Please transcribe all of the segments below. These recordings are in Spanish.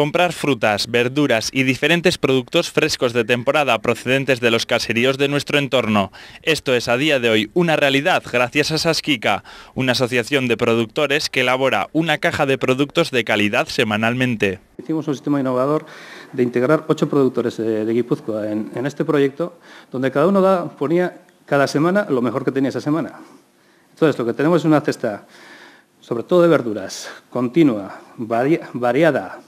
Comprar frutas, verduras y diferentes productos frescos de temporada procedentes de los caseríos de nuestro entorno. Esto es a día de hoy una realidad gracias a Sasquica, una asociación de productores que elabora una caja de productos de calidad semanalmente. Hicimos un sistema innovador de integrar ocho productores eh, de, Guipúzcoa en, este proyecto, donde cada uno ponía cada semana lo mejor que tenía esa semana. Entonces, lo que tenemos es una cesta, sobre todo de verduras, continua, variada,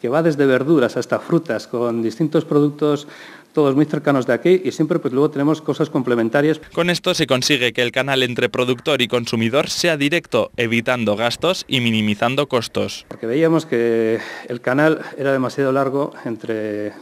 que va desde verduras hasta frutas, con distintos productos todos muy cercanos de aquí y siempre pues luego tenemos cosas complementarias. Con esto se consigue que el canal entre productor y consumidor sea directo, evitando gastos y minimizando costos. Porque veíamos que el canal era demasiado largo entre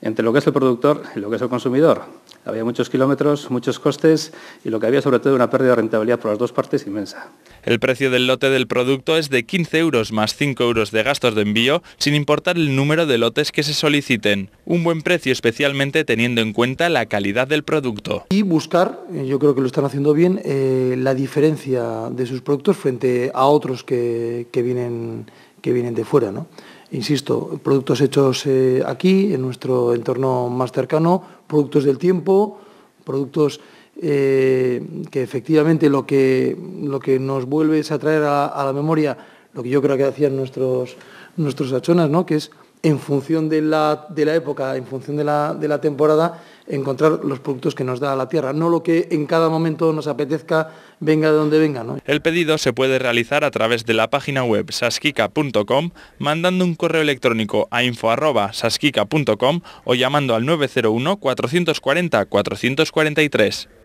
lo que es el productor y lo que es el consumidor. Había muchos kilómetros, muchos costes y lo que había sobre todo una pérdida de rentabilidad por las dos partes inmensa. El precio del lote del producto es de 15 euros más 5 euros de gastos de envío, sin importar el número de lotes que se soliciten. Un buen precio especialmente teniendo en cuenta la calidad del producto. Y buscar, eh, yo creo que lo están haciendo bien, eh, la diferencia de sus productos frente a otros que, vienen, que vienen de fuera. ¿no? insisto, productos hechos eh, aquí, en nuestro entorno más cercano, productos del tiempo, productos eh, que efectivamente lo que, lo que nos vuelve es atraer a, a la memoria lo que yo creo que hacían nuestros, nuestros achonas, ¿no? que es en función de la, época, en función de la temporada, encontrar los productos que nos da la tierra, no lo que en cada momento nos apetezca, venga de donde venga. El pedido se puede realizar a través de la página web sasquica.com, mandando un correo electrónico a sasquica.com o llamando al 901 440 443.